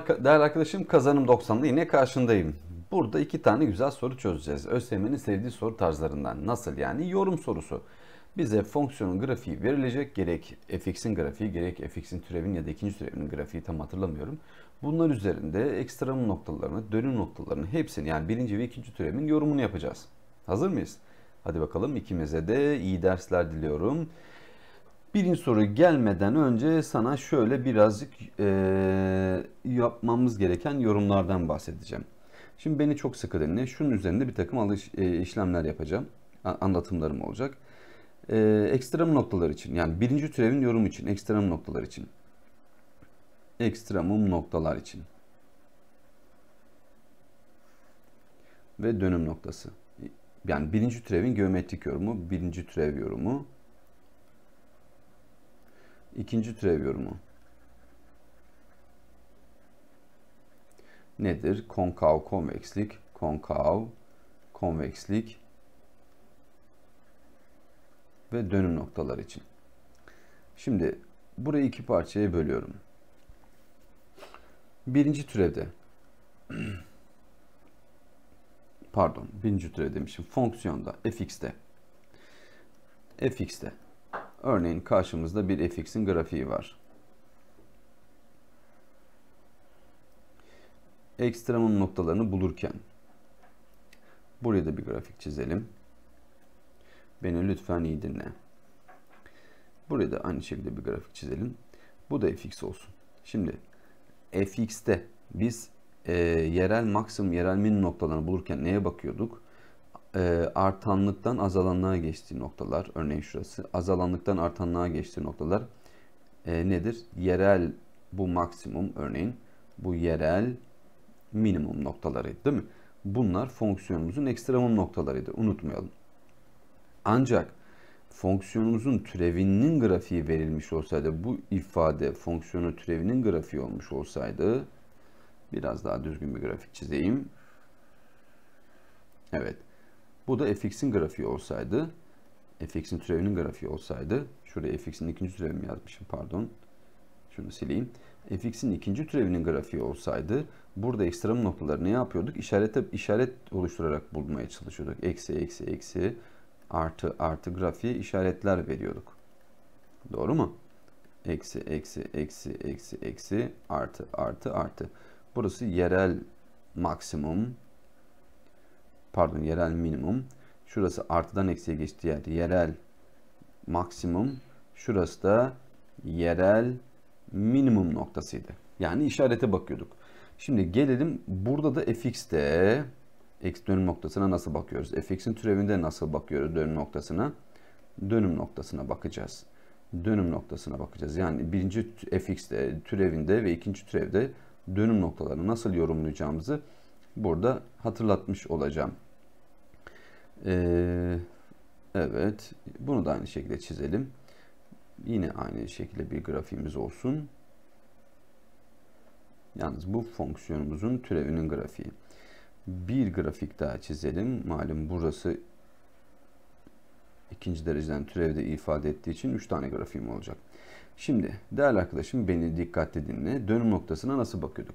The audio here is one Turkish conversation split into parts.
değerli arkadaşım kazanım 90'da yine karşındayım. Burada iki tane güzel soru çözeceğiz. ÖSYM'nin sevdiği soru tarzlarından. Nasıl yani? Yorum sorusu. Bize fonksiyonun grafiği verilecek. Gerek fx'in grafiği, gerek fx'in türevinin ya da ikinci türevinin grafiği tam hatırlamıyorum. Bunlar üzerinde ekstrem noktalarını, dönüm noktalarını hepsini yani birinci ve ikinci türevin yorumunu yapacağız. Hazır mıyız? Hadi bakalım ikimize de iyi dersler diliyorum. Birinci soru gelmeden önce sana şöyle birazcık e, yapmamız gereken yorumlardan bahsedeceğim. Şimdi beni çok sıkı dinle. Şunun üzerinde bir takım alış, e, işlemler yapacağım. Anlatımlarım olacak. E, ekstrem noktalar için yani birinci türevin yorumu için ekstrem noktalar için. Ekstremum noktalar için. Ve dönüm noktası. Yani birinci türevin geometrik yorumu, birinci türev yorumu, İkinci türev yorumu. Nedir? Konkav konvekslik, konkav konvekslik ve dönüm noktaları için. Şimdi burayı iki parçaya bölüyorum. Birinci türevde pardon birinci türev demişim fonksiyonda fx'te fx'te Örneğin karşımızda bir fx'in grafiği var. Ekstremum noktalarını bulurken buraya da bir grafik çizelim. Beni lütfen iyi dinle. Buraya da aynı şekilde bir grafik çizelim. Bu da fx olsun. Şimdi fx'te biz e, yerel maksimum, yerel min noktalarını bulurken neye bakıyorduk? e, artanlıktan azalanlığa geçtiği noktalar, örneğin şurası, azalanlıktan artanlığa geçtiği noktalar e, nedir? Yerel bu maksimum örneğin bu yerel minimum noktalarıydı değil mi? Bunlar fonksiyonumuzun ekstremum noktalarıydı. Unutmayalım. Ancak fonksiyonumuzun türevinin grafiği verilmiş olsaydı bu ifade fonksiyonun türevinin grafiği olmuş olsaydı biraz daha düzgün bir grafik çizeyim. Evet. Bu da fx'in grafiği olsaydı, fx'in türevinin grafiği olsaydı, şuraya fx'in ikinci türevini yazmışım pardon. Şunu sileyim. fx'in ikinci türevinin grafiği olsaydı, burada ekstrem noktaları ne yapıyorduk? İşarete, işaret oluşturarak bulmaya çalışıyorduk. Eksi, eksi, eksi, artı, artı grafiğe işaretler veriyorduk. Doğru mu? Eksi, eksi, eksi, eksi, eksi, artı, artı, artı. Burası yerel maksimum pardon yerel minimum. Şurası artıdan eksiye geçti yer yerel maksimum. Şurası da yerel minimum noktasıydı. Yani işarete bakıyorduk. Şimdi gelelim burada da fx'te x dönüm noktasına nasıl bakıyoruz? fx'in türevinde nasıl bakıyoruz dönüm noktasına? Dönüm noktasına bakacağız. Dönüm noktasına bakacağız. Yani birinci fx'te türevinde ve ikinci türevde dönüm noktalarını nasıl yorumlayacağımızı burada hatırlatmış olacağım. Ee, evet. Bunu da aynı şekilde çizelim. Yine aynı şekilde bir grafiğimiz olsun. Yalnız bu fonksiyonumuzun türevinin grafiği. Bir grafik daha çizelim. Malum burası ikinci dereceden türevde ifade ettiği için 3 tane grafiğim olacak. Şimdi değerli arkadaşım beni dikkatle dinle. Dönüm noktasına nasıl bakıyorduk?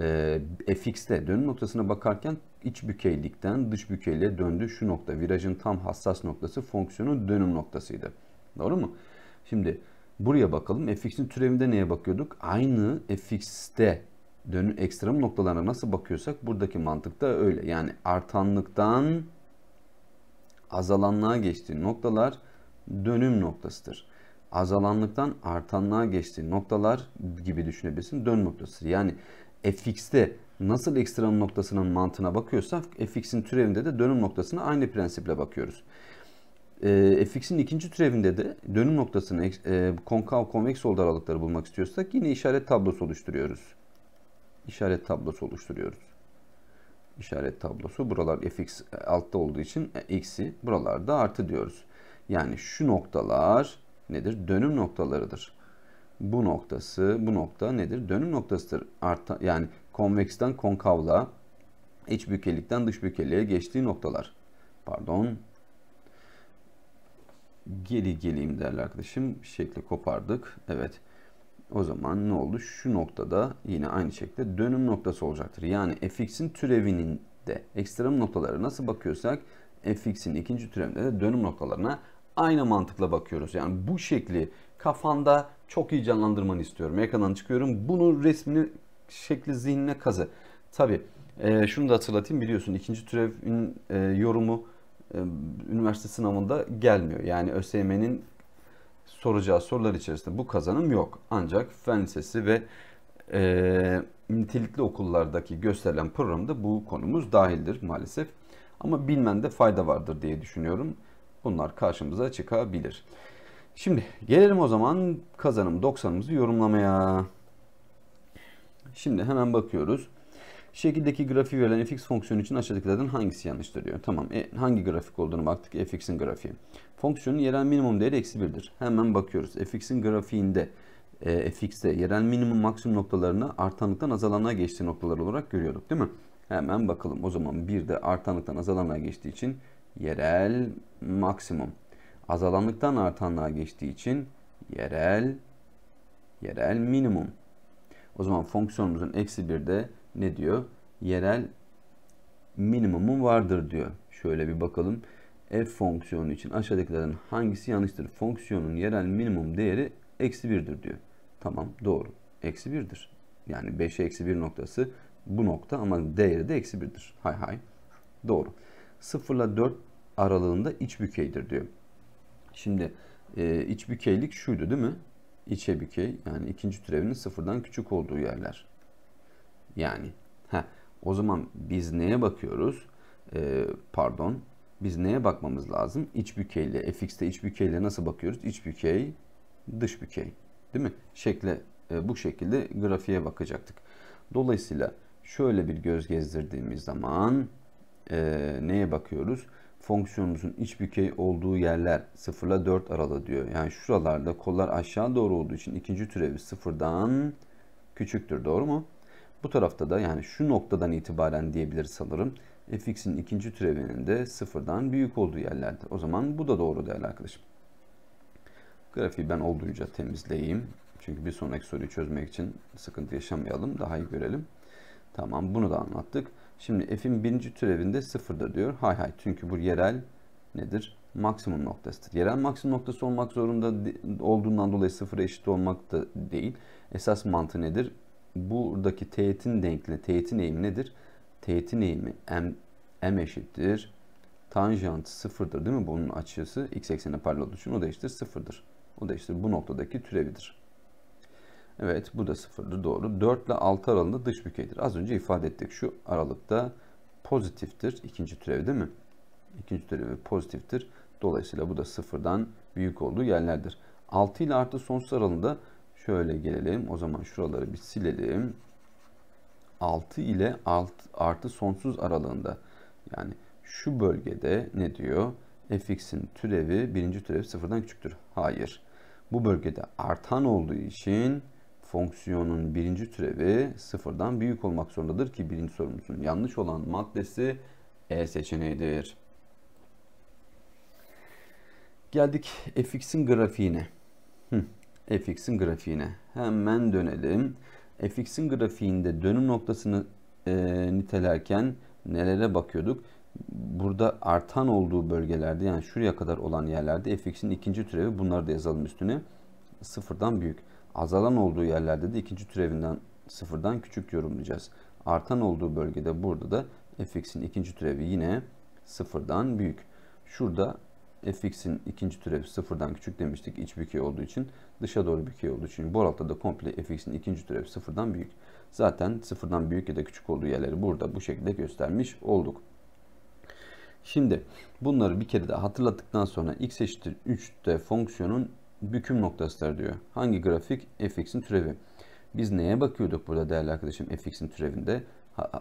E, ee, FX'te dönüm noktasına bakarken iç bükeylikten dış bükeyliğe döndü. Şu nokta virajın tam hassas noktası fonksiyonun dönüm noktasıydı. Doğru mu? Şimdi buraya bakalım. fx'in türevinde neye bakıyorduk? Aynı fx'te dönüm ekstrem noktalarına nasıl bakıyorsak buradaki mantık da öyle. Yani artanlıktan azalanlığa geçtiği noktalar dönüm noktasıdır. Azalanlıktan artanlığa geçtiği noktalar gibi düşünebilirsin dönüm noktası. Yani fx'te nasıl ekstranın noktasının mantığına bakıyorsak fx'in türevinde de dönüm noktasına aynı prensiple bakıyoruz. E, ee, fx'in ikinci türevinde de dönüm noktasını e, konkav konveks oldu aralıkları bulmak istiyorsak yine işaret tablosu oluşturuyoruz. İşaret tablosu oluşturuyoruz. İşaret tablosu buralar fx altta olduğu için eksi buralarda artı diyoruz. Yani şu noktalar nedir? Dönüm noktalarıdır bu noktası, bu nokta nedir? Dönüm noktasıdır. Arta, yani konveksten konkavla, iç bükelikten dış bükeliğe geçtiği noktalar. Pardon. Geri geleyim değerli arkadaşım. Şekli kopardık. Evet. O zaman ne oldu? Şu noktada yine aynı şekilde dönüm noktası olacaktır. Yani fx'in türevinin de ekstrem noktaları nasıl bakıyorsak fx'in ikinci türevinde de dönüm noktalarına aynı mantıkla bakıyoruz. Yani bu şekli kafanda çok iyi canlandırmanı istiyorum. Ekrandan çıkıyorum. Bunu resmini şekli zihnine kazı. Tabi e, şunu da hatırlatayım biliyorsun ikinci türevin e, yorumu e, üniversite sınavında gelmiyor. Yani ÖSYM'nin soracağı sorular içerisinde bu kazanım yok. Ancak fen lisesi ve e, nitelikli okullardaki gösterilen programda bu konumuz dahildir maalesef. Ama bilmende fayda vardır diye düşünüyorum. Bunlar karşımıza çıkabilir. Şimdi gelelim o zaman kazanım 90'ımızı yorumlamaya. Şimdi hemen bakıyoruz. Şekildeki grafiği verilen fx fonksiyonu için aşağıdakilerden hangisi yanlıştır diyor. Tamam e, hangi grafik olduğunu baktık fx'in grafiği. Fonksiyonun yerel minimum değeri eksi 1'dir. Hemen bakıyoruz. fx'in grafiğinde e, fx'te yerel minimum maksimum noktalarını artanlıktan azalana geçtiği noktalar olarak görüyorduk değil mi? Hemen bakalım. O zaman bir de artanlıktan azalana geçtiği için yerel maksimum azalanlıktan artanlığa geçtiği için yerel yerel minimum. O zaman fonksiyonumuzun eksi bir ne diyor? Yerel minimumu vardır diyor. Şöyle bir bakalım. F fonksiyonu için aşağıdakilerden hangisi yanlıştır? Fonksiyonun yerel minimum değeri eksi birdir diyor. Tamam doğru. Eksi birdir. Yani 5'e eksi bir noktası bu nokta ama değeri de eksi birdir. Hay hay. Doğru. 0 ile 4 aralığında iç bükeydir diyor. Şimdi e, iç bükeylik şuydu değil mi? İçe bükey yani ikinci türevinin sıfırdan küçük olduğu yerler. Yani ha o zaman biz neye bakıyoruz? E, pardon biz neye bakmamız lazım? İç bükeyle fx'te iç bükeyle nasıl bakıyoruz? İç bükey dış bükey değil mi? Şekle e, bu şekilde grafiğe bakacaktık. Dolayısıyla şöyle bir göz gezdirdiğimiz zaman e, neye bakıyoruz? fonksiyonumuzun iç bükey olduğu yerler 0 ile 4 aralığı diyor. Yani şuralarda kollar aşağı doğru olduğu için ikinci türevi sıfırdan küçüktür. Doğru mu? Bu tarafta da yani şu noktadan itibaren diyebiliriz sanırım. fx'in ikinci türevinin de sıfırdan büyük olduğu yerlerde. O zaman bu da doğru değerli arkadaşım. Grafiği ben olduğunca temizleyeyim. Çünkü bir sonraki soruyu çözmek için sıkıntı yaşamayalım. Daha iyi görelim. Tamam bunu da anlattık. Şimdi f'in birinci türevinde sıfırdır diyor. Hay hay çünkü bu yerel nedir? Maksimum noktasıdır. Yerel maksimum noktası olmak zorunda olduğundan dolayı sıfıra eşit olmak da değil. Esas mantığı nedir? Buradaki teğetin denkliği, teğetin eğimi nedir? Teğetin eğimi m, m eşittir. Tanjant sıfırdır değil mi? Bunun açısı x eksenine paralel olduğu için o da eşittir sıfırdır. O da eşittir bu noktadaki türevidir. Evet bu da sıfırdır doğru. 4 ile 6 aralığında dış bükeydir. Az önce ifade ettik. Şu aralıkta pozitiftir. ikinci türev değil mi? İkinci türevi pozitiftir. Dolayısıyla bu da sıfırdan büyük olduğu yerlerdir. 6 ile artı sonsuz aralığında şöyle gelelim. O zaman şuraları bir silelim. 6 ile alt, artı sonsuz aralığında yani şu bölgede ne diyor? fx'in türevi birinci türev sıfırdan küçüktür. Hayır. Bu bölgede artan olduğu için fonksiyonun birinci türevi sıfırdan büyük olmak zorundadır ki birinci sorumuzun yanlış olan maddesi E seçeneğidir. Geldik fx'in grafiğine. Hı, fx'in grafiğine. Hemen dönelim. fx'in grafiğinde dönüm noktasını e, nitelerken nelere bakıyorduk? Burada artan olduğu bölgelerde yani şuraya kadar olan yerlerde fx'in ikinci türevi bunları da yazalım üstüne. Sıfırdan büyük. Azalan olduğu yerlerde de ikinci türevinden sıfırdan küçük yorumlayacağız. Artan olduğu bölgede burada da fx'in ikinci türevi yine sıfırdan büyük. Şurada fx'in ikinci türevi sıfırdan küçük demiştik iç bükey olduğu için. Dışa doğru bükey olduğu için. Bu altta da komple fx'in ikinci türevi sıfırdan büyük. Zaten sıfırdan büyük ya da küçük olduğu yerleri burada bu şekilde göstermiş olduk. Şimdi bunları bir kere daha hatırlattıktan sonra x eşittir 3'te fonksiyonun büküm noktasıdır diyor. Hangi grafik? fx'in türevi. Biz neye bakıyorduk burada değerli arkadaşım fx'in türevinde?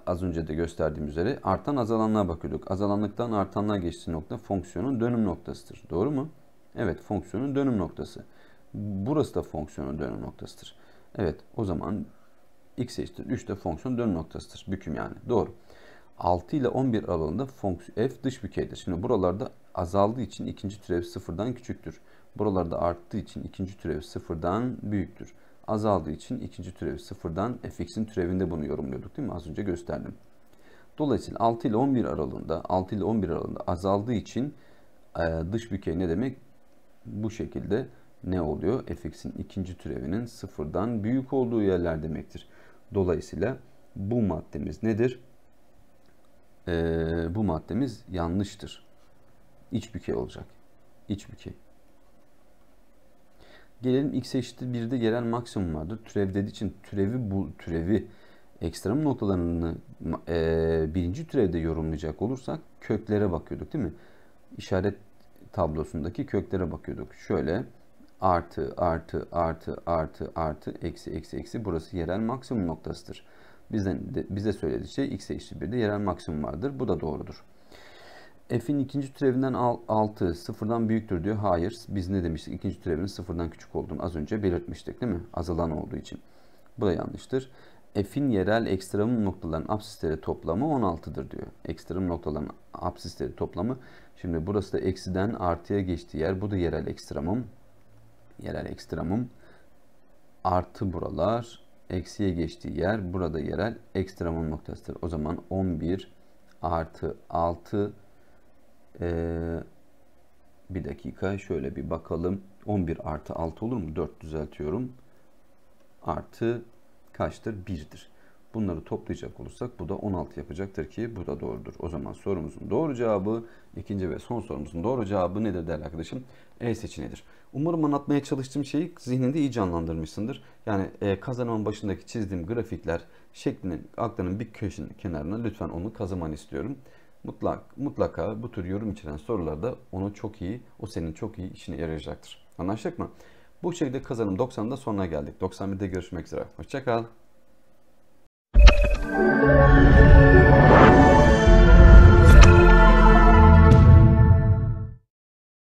az önce de gösterdiğim üzere artan azalanlığa bakıyorduk. Azalanlıktan artanlığa geçtiği nokta fonksiyonun dönüm noktasıdır. Doğru mu? Evet fonksiyonun dönüm noktası. Burası da fonksiyonun dönüm noktasıdır. Evet o zaman x eşittir 3 de fonksiyon dönüm noktasıdır. Büküm yani. Doğru. 6 ile 11 aralığında f dış bükeydir. Şimdi buralarda azaldığı için ikinci türev sıfırdan küçüktür. Buralarda arttığı için ikinci türev sıfırdan büyüktür. Azaldığı için ikinci türev sıfırdan fx'in türevinde bunu yorumluyorduk değil mi? Az önce gösterdim. Dolayısıyla 6 ile 11 aralığında 6 ile 11 aralığında azaldığı için e, dış bükey ne demek? Bu şekilde ne oluyor? fx'in ikinci türevinin sıfırdan büyük olduğu yerler demektir. Dolayısıyla bu maddemiz nedir? e, bu maddemiz yanlıştır. İç bükey olacak. İç bükey. Gelelim x eşittir 1'de gelen maksimum vardır. Türev dediği için türevi bu türevi ekstrem noktalarını e, birinci türevde yorumlayacak olursak köklere bakıyorduk değil mi? İşaret tablosundaki köklere bakıyorduk. Şöyle artı artı artı artı artı eksi eksi eksi burası yerel maksimum noktasıdır. Bizden, bize söylediği şey x eşittir 1'de yerel maksimum vardır. Bu da doğrudur. F'in ikinci türevinden 6 sıfırdan büyüktür diyor. Hayır biz ne demiştik? İkinci türevinin sıfırdan küçük olduğunu az önce belirtmiştik değil mi? Azalan olduğu için. Bu da yanlıştır. F'in yerel ekstremum noktaların absisleri toplamı 16'dır diyor. Ekstremum noktaların absisleri toplamı. Şimdi burası da eksiden artıya geçtiği yer. Bu da yerel ekstremum. Yerel ekstremum. Artı buralar eksiye geçtiği yer burada yerel ekstremum noktasıdır. O zaman 11 artı 6 e, bir dakika şöyle bir bakalım. 11 artı 6 olur mu? 4 düzeltiyorum. Artı kaçtır? 1'dir. Bunları toplayacak olursak bu da 16 yapacaktır ki bu da doğrudur. O zaman sorumuzun doğru cevabı ikinci ve son sorumuzun doğru cevabı nedir değerli arkadaşım? E seçeneğidir. Umarım anlatmaya çalıştığım şeyi zihninde iyi canlandırmışsındır. Yani e, kazanımın başındaki çizdiğim grafikler şeklinin aklının bir köşenin kenarına lütfen onu kazıman istiyorum. Mutlak, mutlaka bu tür yorum içeren sorularda onu çok iyi, o senin çok iyi işine yarayacaktır. Anlaştık mı? Bu şekilde kazanım 90'da sonuna geldik. 91'de görüşmek üzere. Hoşçakal.